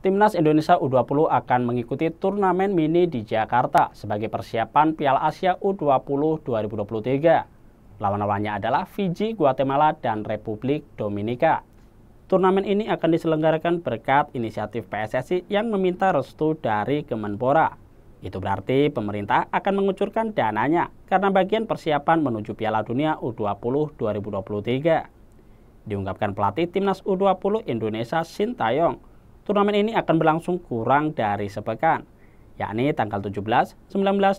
Timnas Indonesia U20 akan mengikuti turnamen mini di Jakarta sebagai persiapan Piala Asia U20 2023. Lawan-lawannya adalah Fiji, Guatemala, dan Republik Dominika. Turnamen ini akan diselenggarakan berkat inisiatif PSSI yang meminta restu dari Kemenpora. Itu berarti pemerintah akan mengucurkan dananya karena bagian persiapan menuju Piala Dunia U20 2023. Diungkapkan pelatih Timnas U20 Indonesia Sintayong Turnamen ini akan berlangsung kurang dari sepekan, yakni tanggal 17, 19,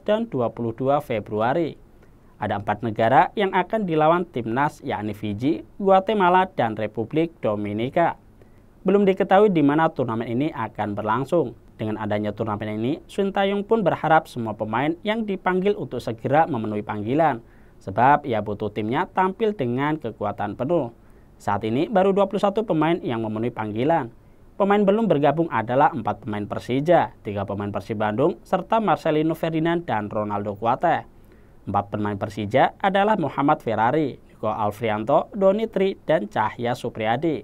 dan 22 Februari. Ada empat negara yang akan dilawan timnas yakni Fiji, Guatemala, dan Republik Dominika. Belum diketahui di mana turnamen ini akan berlangsung. Dengan adanya turnamen ini, Sun Tayong pun berharap semua pemain yang dipanggil untuk segera memenuhi panggilan, sebab ia butuh timnya tampil dengan kekuatan penuh. Saat ini baru 21 pemain yang memenuhi panggilan, Pemain belum bergabung adalah empat pemain Persija, tiga pemain Persib Bandung, serta Marcelino Ferdinand dan Ronaldo Quate. Empat pemain Persija adalah Muhammad Ferrari, Nico Alfrianto, Doni Tri, dan Cahya Supriyadi.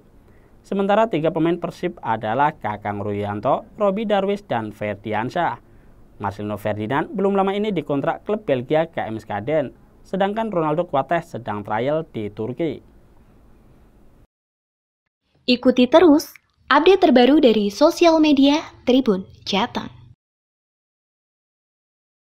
Sementara tiga pemain Persib adalah Kakang Ruyanto, Robi Darwis, dan Ferdiansyah. Marcelino Ferdinand belum lama ini dikontrak klub Belgia KM Skaden, sedangkan Ronaldo Quate sedang trial di Turki. Ikuti terus Update terbaru dari sosial media Tribun Jateng.